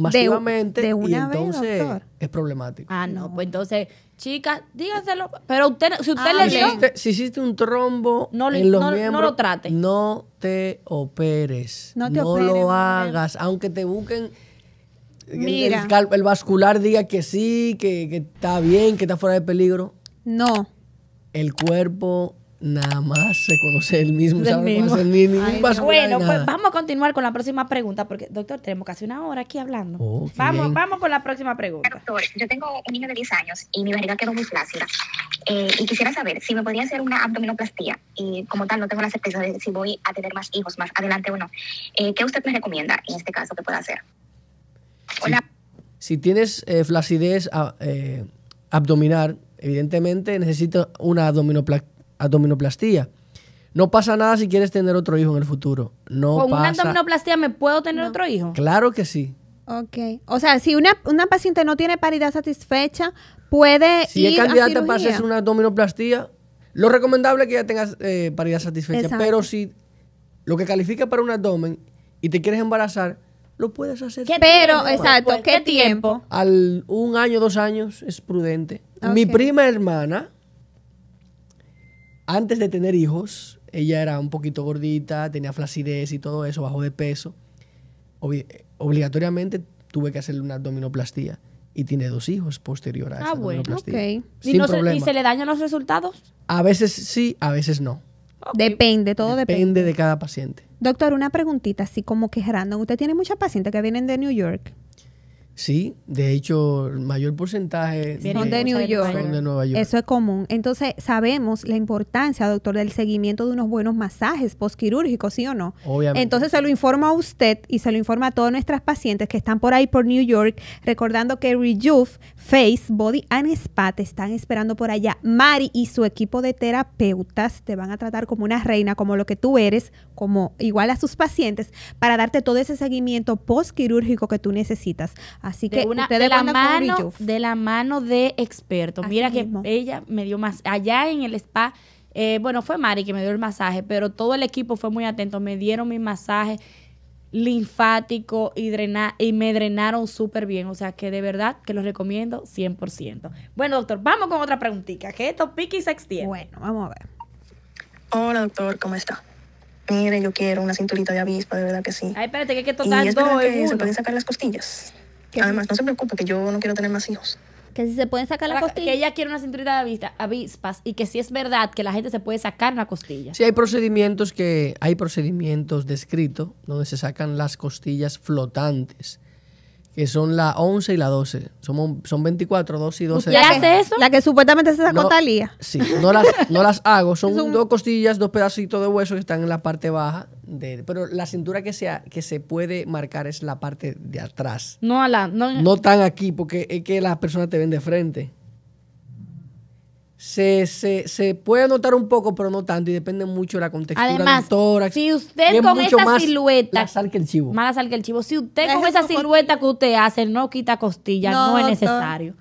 masivamente de, y entonces es problemático. Ah, no, pues entonces, chicas, díganselo, pero usted, si usted ah, le dio... Si, hiciste un trombo no, en los miembros, no lo trate. No te operes. No, te no lo hagas, aunque te busquen... Mira. El, vascular diga que sí, que, que está bien, que está fuera de peligro. No. El cuerpo nada más se conoce él mismo, bueno, pues vamos a continuar con la próxima pregunta, porque doctor, tenemos casi una hora aquí hablando. vamos, vamos con la próxima pregunta. Doctor, yo tengo un niño de 10 años y mi barriga quedó muy flácida. Eh, y quisiera saber si me podría hacer una abdominoplastía. Y como tal, no tengo la certeza de si voy a tener más hijos más adelante o no. Eh, ¿Qué usted me recomienda en este caso que pueda hacer? Hola. Si, tienes eh, flacidez ah, abdominal, evidentemente necesito una abdominoplastía abdominoplastía. No pasa nada si quieres tener otro hijo en el futuro. No ¿Con una abdominoplastía me puedo tener otro hijo? Claro que sí. Ok. O sea, si una, paciente no tiene paridad satisfecha, puede si ir es candidata para hacer una abdominoplastía, lo recomendable es que ya tengas eh, paridad satisfecha. Pero si lo que califica para un abdomen y te quieres embarazar, lo puedes hacer. Pero, exacto, pues, ¿qué, tiempo? Al un año, dos años es prudente. Mi prima hermana antes de tener hijos, ella era un poquito gordita, tenía flacidez y todo eso, bajo de peso. obligatoriamente tuve que hacerle una abdominoplastía y tiene dos hijos posterior a ah, esa ah, bueno, okay. ¿Y, se, le dañan los resultados? A veces sí, a veces no. Depende, todo depende. Depende de cada paciente. Doctor, una preguntita así como que random. Usted tiene muchas pacientes que vienen de New York. Sí, de hecho, el mayor porcentaje de, Nueva York. Eso es común. Entonces, sabemos la importancia, doctor, del seguimiento de unos buenos masajes postquirúrgicos, ¿sí o no? Obviamente. Entonces, se lo informa a usted y se lo informa a todas nuestras pacientes que están por ahí por New York, recordando que Rejuve, Face, Body and Spa están esperando por allá. Mari y su equipo de terapeutas te van a tratar como una reina, como lo que tú eres, como igual a sus pacientes, para darte todo ese seguimiento postquirúrgico que tú necesitas. Así que una, de la mano de la expertos. Mira que ella me dio más allá en el spa. Eh, bueno, fue Mari que me dio el masaje, pero todo el equipo fue muy atento. Me dieron mi masaje linfático y, y me drenaron súper bien. O sea que de verdad que los recomiendo 100%. Bueno, doctor, vamos con otra preguntita, que esto pique Bueno, vamos a ver. Hola, doctor, ¿cómo está? Mire, yo quiero una cinturita de avispa, de verdad que sí. Ay, espérate, que, que tocar y es se pueden sacar las costillas. Además, no se preocupe, que yo no quiero tener más hijos. Que si se pueden sacar la, costilla. Que ella quiere una cinturita de avispas y que si es verdad que la gente se puede sacar la costilla. Sí, hay procedimientos que hay procedimientos descritos donde se sacan las costillas flotantes que son la 11 y la 12. Somos, son 24, 12 y 12. ¿Ya hace eso? La que supuestamente se sacó no, Sí, no las, no las hago. Son dos costillas, dos pedacitos de hueso que están en la parte baja. De, pero la cintura que sea que se puede marcar es la parte de atrás. No, a la, no, no tan aquí, porque es que las personas te ven de frente se, se, se, puede notar un poco, pero no tanto, y depende mucho de la contextura Además, del tórax. Si usted con esa silueta. Más sal el chivo. Más sal que el chivo. Si usted con esa silueta que usted hace no quita costilla, no, es necesario.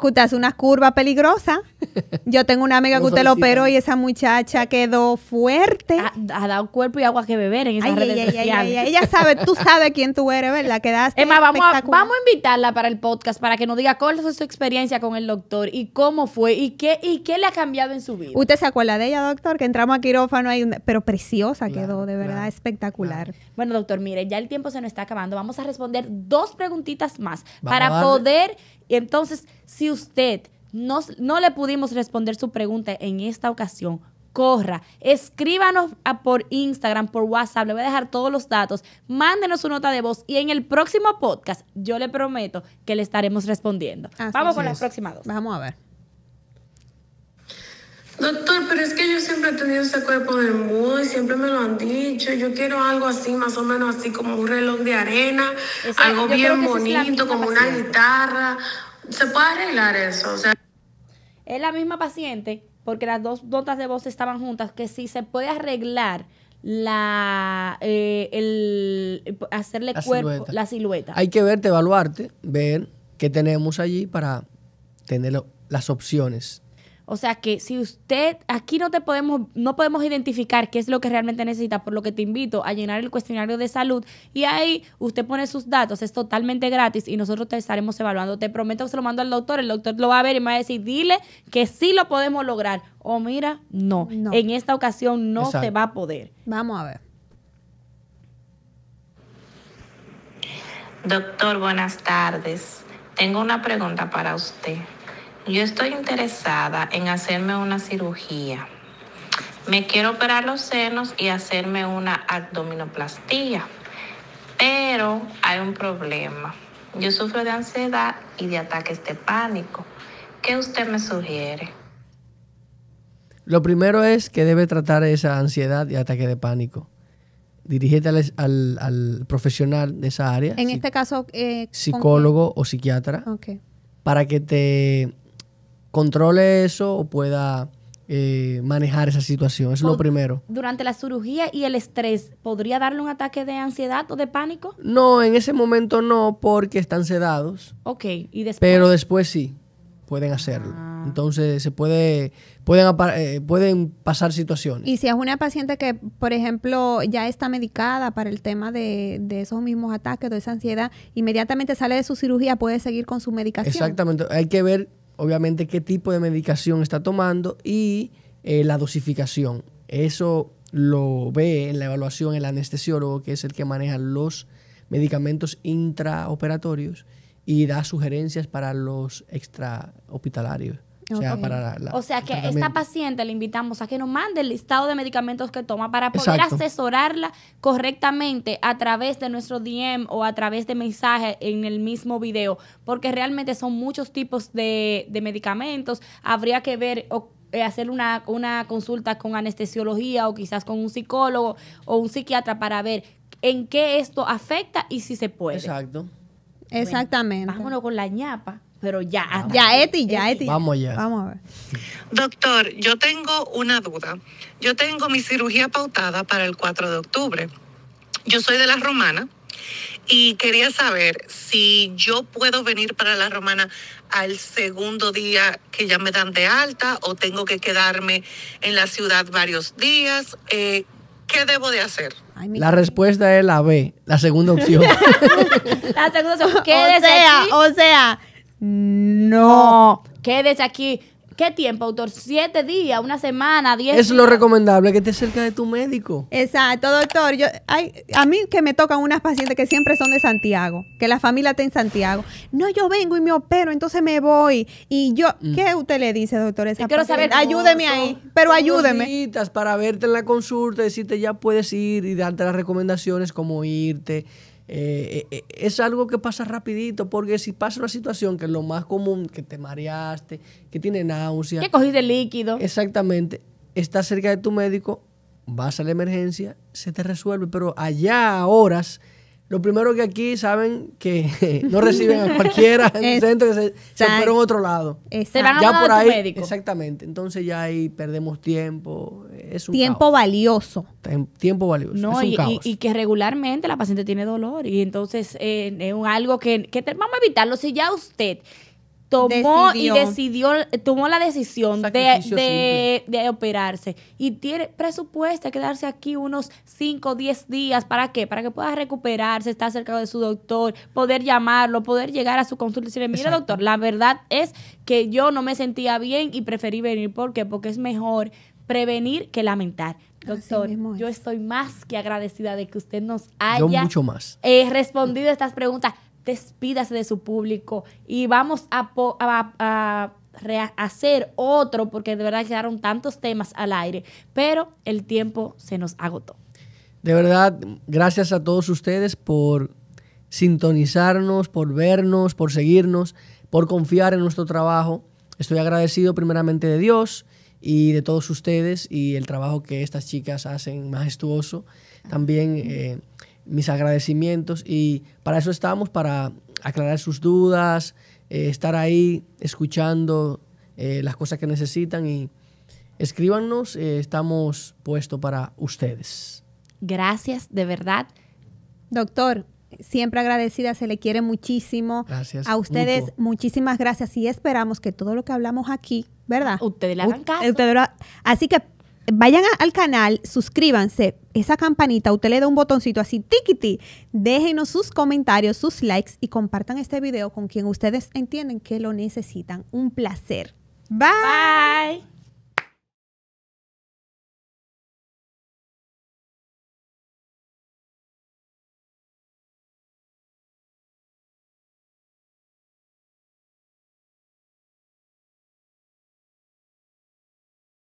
Porque usted hace unas curvas peligrosas. Yo tengo una amiga que usted lo operó y esa muchacha quedó fuerte. Ha, dado cuerpo y agua que beber en esas redes sociales. ella sabe, tú sabes quién tú eres, ¿verdad? Quedaste Emma, vamos vamos a invitarla para el podcast para que nos diga cuál fue su experiencia con el doctor y cómo fue y qué, y qué le ha cambiado en su vida. ¿Usted se acuerda de ella, doctor? Que entramos a quirófano, pero preciosa quedó, de verdad, espectacular. Bueno, doctor, mire, ya el tiempo se nos está acabando. Vamos a responder dos preguntitas más para poder entonces, si usted no, no le pudimos responder su pregunta en esta ocasión, corra, escríbanos por Instagram, por WhatsApp, le voy a dejar todos los datos, mándenos su nota de voz y en el próximo podcast yo le prometo que le estaremos respondiendo. Vamos con las próximas dos. Vamos a ver. Doctor, pero es que yo siempre he tenido ese cuerpo de y siempre me lo han dicho. Yo quiero algo así, más o menos así como un reloj de arena, algo bien bonito, como una guitarra. ¿Se puede arreglar eso? O sea, es la misma paciente, porque las dos dotas de voz estaban juntas, que si se puede arreglar la eh, el hacerle cuerpo la silueta hay que verte evaluarte ver qué tenemos allí para tener las opciones o sea que si usted, aquí no te podemos, no podemos identificar qué es lo que realmente necesita, por lo que te invito a llenar el cuestionario de salud y ahí usted pone sus datos, es totalmente gratis y nosotros te estaremos evaluando. Te prometo que se lo mando al doctor, el doctor lo va a ver y me va a decir, dile que sí lo podemos lograr. O mira, no, en esta ocasión no se va a poder. Vamos a ver. Doctor, buenas tardes. Tengo una pregunta para usted yo estoy interesada en hacerme una cirugía. Me quiero operar los senos y hacerme una abdominoplastía. Pero hay un problema. Yo sufro de ansiedad y de ataques de pánico. ¿Qué usted me sugiere? Lo primero es que debe tratar esa ansiedad y ataque de pánico. Dirígete al, profesional de esa área. En este caso, eh, psicólogo o psiquiatra. Okay. Para que te controle eso o pueda eh, manejar esa situación. es lo primero. Durante la cirugía y el estrés, ¿podría darle un ataque de ansiedad o de pánico? No, en ese momento no, porque están sedados. Ok, y después. Pero después sí, pueden hacerlo. Ah. Entonces se puede, pueden, eh, pueden pasar situaciones. Y si es una paciente que, por ejemplo, ya está medicada para el tema de, de esos mismos ataques, de esa ansiedad, inmediatamente sale de su cirugía, puede seguir con su medicación. Exactamente, hay que ver obviamente qué tipo de medicación está tomando y eh, la dosificación. Eso lo ve en la evaluación el anestesiólogo, que es el que maneja los medicamentos intraoperatorios y da sugerencias para los extrahospitalarios. O sea, que a que esta paciente le invitamos a que nos mande el listado de medicamentos que toma para poder asesorarla correctamente a través de nuestro DM o a través de mensaje en el mismo video, porque realmente son muchos tipos de, medicamentos. Habría que ver o eh, hacer una, consulta con anestesiología o quizás con un psicólogo o un psiquiatra para ver en qué esto afecta y si se puede. Exacto. Exactamente. con la ñapa pero ah, ya, ya, Eti, ya, Eti. Vamos ya. Vamos a ver. Doctor, yo tengo una duda. Yo tengo mi cirugía pautada para el 4 de octubre. Yo soy de la Romana y quería saber si yo puedo venir para la Romana al segundo día que ya me dan de alta o tengo que quedarme en la ciudad varios días. Eh, ¿Qué debo de hacer? la respuesta es la B, la segunda opción. la segunda opción. O sea, o sea, no. Quédese aquí. ¿Qué tiempo, doctor? ¿Siete días? ¿Una semana? ¿Diez? Es lo recomendable, que estés cerca de tu médico. Exacto, doctor. Yo, ay, a mí que me tocan unas pacientes que siempre son de Santiago, que la familia está en Santiago. No, yo vengo y me opero, entonces me voy. Y yo, mm. ¿qué usted le dice, doctor? Esa quiero saber. Ayúdeme ahí, pero ayúdeme. Para verte en la consulta, decirte ya puedes ir y darte las recomendaciones, como irte eh, eh, eh, es algo que pasa rapidito, porque si pasa una situación que es lo más común, que te mareaste, que tienes náusea. Que cogiste líquido. Exactamente. Estás cerca de tu médico, vas a la emergencia, se te resuelve, pero allá a horas lo primero que aquí saben que no reciben a cualquiera en el centro que se, fueron a otro lado. ya por ahí, Exactamente. Entonces ya ahí perdemos tiempo. Eh, es un tiempo valioso. Tiempo valioso. y, que regularmente la paciente tiene dolor. Y entonces eh, es algo que, vamos a evitarlo. Si ya usted tomó y decidió, tomó la decisión de, operarse y tiene presupuesto de quedarse aquí unos 5 10 días. ¿Para qué? Para que pueda recuperarse, estar cerca de su doctor, poder llamarlo, poder llegar a su consulta y decirle, mira doctor, la verdad es que yo no me sentía bien y preferí venir. ¿Por qué? Porque es mejor prevenir que lamentar. Doctor, yo estoy más que agradecida de que usted nos haya eh, respondido estas preguntas despídase de su público y vamos a, hacer otro porque de verdad quedaron tantos temas al aire, pero el tiempo se nos agotó. De verdad, gracias a todos ustedes por sintonizarnos, por vernos, por seguirnos, por confiar en nuestro trabajo. Estoy agradecido primeramente de Dios y de todos ustedes y el trabajo que estas chicas hacen majestuoso. También eh, mis agradecimientos y para eso estamos, para aclarar sus dudas, eh, estar ahí escuchando eh, las cosas que necesitan y escríbanos, eh, estamos puestos para ustedes. Gracias, de verdad. Doctor, siempre agradecida, se le quiere muchísimo. A ustedes, muchísimas gracias y esperamos que todo lo que hablamos aquí, ¿verdad? Ustedes le hagan caso. así que vayan al canal, suscríbanse, esa campanita, usted le da un botoncito así, tiquiti, déjenos sus comentarios, sus likes y compartan este video con quien ustedes entienden que lo necesitan. Un placer. Bye.